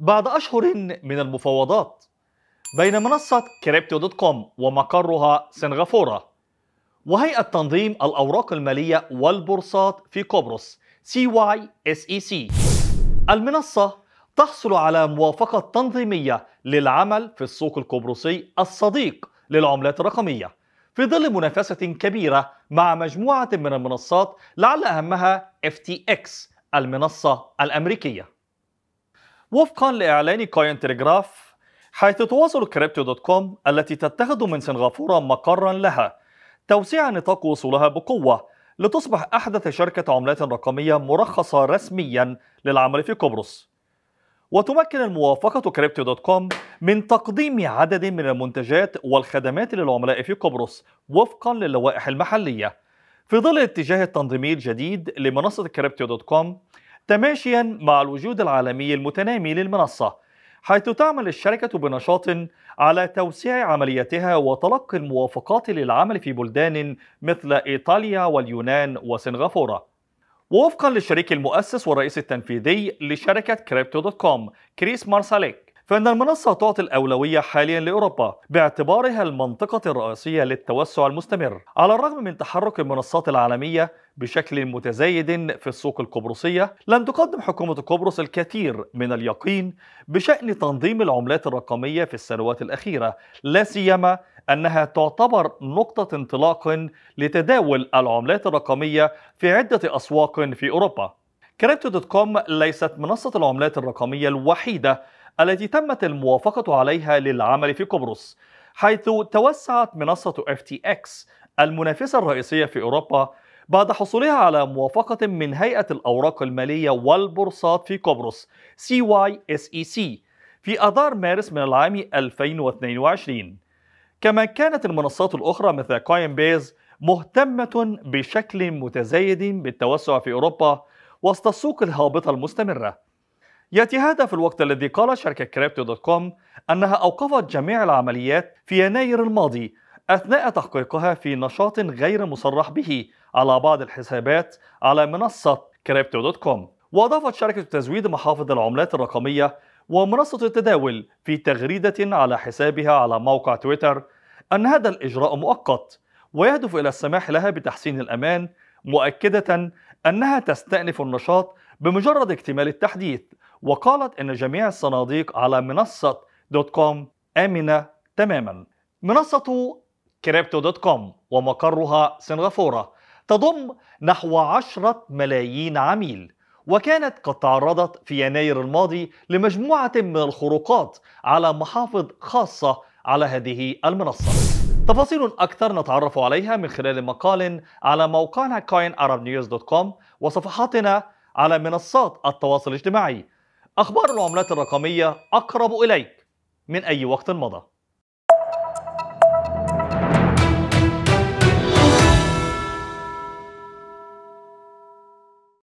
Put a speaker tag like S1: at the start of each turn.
S1: بعد أشهر من المفاوضات بين منصة كريبتو دوت كوم ومقرها سنغافورة وهيئة تنظيم الأوراق المالية والبورصات في قبرص سي واي سي المنصة تحصل على موافقة تنظيمية للعمل في السوق القبرصي الصديق للعملات الرقمية في ظل منافسة كبيرة مع مجموعة من المنصات لعل أهمها FTX المنصة الأمريكية وفقا لإعلان كاين تلغراف حيث تواصل كريبتو دوت كوم التي تتخذ من سنغافورة مقرا لها توسيع نطاق وصولها بقوة لتصبح أحدث شركة عملات رقمية مرخصة رسميا للعمل في قبرص وتمكن الموافقة كريبتو دوت كوم من تقديم عدد من المنتجات والخدمات للعملاء في قبرص وفقا للوائح المحلية في ظل الاتجاه التنظيمي الجديد لمنصة كريبتو دوت كوم تماشيا مع الوجود العالمي المتنامي للمنصة حيث تعمل الشركة بنشاط على توسيع عملياتها وتلقي الموافقات للعمل في بلدان مثل إيطاليا واليونان وسنغافورة ووفقا للشريك المؤسس والرئيس التنفيذي لشركة كريبتو دوت كوم كريس مارساليك فإن المنصة تعطي الأولوية حاليا لأوروبا باعتبارها المنطقة الرئيسية للتوسع المستمر على الرغم من تحرك المنصات العالمية بشكل متزايد في السوق القبرصية لم تقدم حكومة قبرص الكثير من اليقين بشأن تنظيم العملات الرقمية في السنوات الأخيرة لا سيما أنها تعتبر نقطة انطلاق لتداول العملات الرقمية في عدة أسواق في أوروبا كريبتو دوت كوم ليست منصة العملات الرقمية الوحيدة التي تمت الموافقة عليها للعمل في قبرص حيث توسعت منصة FTX المنافسة الرئيسية في أوروبا بعد حصولها على موافقة من هيئة الأوراق المالية والبورصات في قبرص CYSEC في أذار مارس من العام 2022 كما كانت المنصات الأخرى مثل كوين بيز مهتمة بشكل متزايد بالتوسع في أوروبا وسط السوق الهابطة المستمرة يأتي هذا في الوقت الذي قال شركة كريبتو دوت كوم أنها أوقفت جميع العمليات في يناير الماضي أثناء تحقيقها في نشاط غير مصرح به على بعض الحسابات على منصة كريبتو دوت كوم وأضافت شركة تزويد محافظ العملات الرقمية ومنصة التداول في تغريدة على حسابها على موقع تويتر أن هذا الإجراء مؤقت ويهدف إلى السماح لها بتحسين الأمان مؤكدة أنها تستأنف النشاط بمجرد اكتمال التحديث وقالت أن جميع الصناديق على منصة دوت كوم آمنة تماما منصة كريبتو دوت كوم ومقرها سنغافورة تضم نحو عشرة ملايين عميل وكانت قد تعرضت في يناير الماضي لمجموعة من الخروقات على محافظ خاصة على هذه المنصة تفاصيل أكثر نتعرف عليها من خلال مقال على موقعنا coinarabnews.com وصفحاتنا على منصات التواصل الاجتماعي أخبار العملات الرقمية أقرب إليك من أي وقت مضى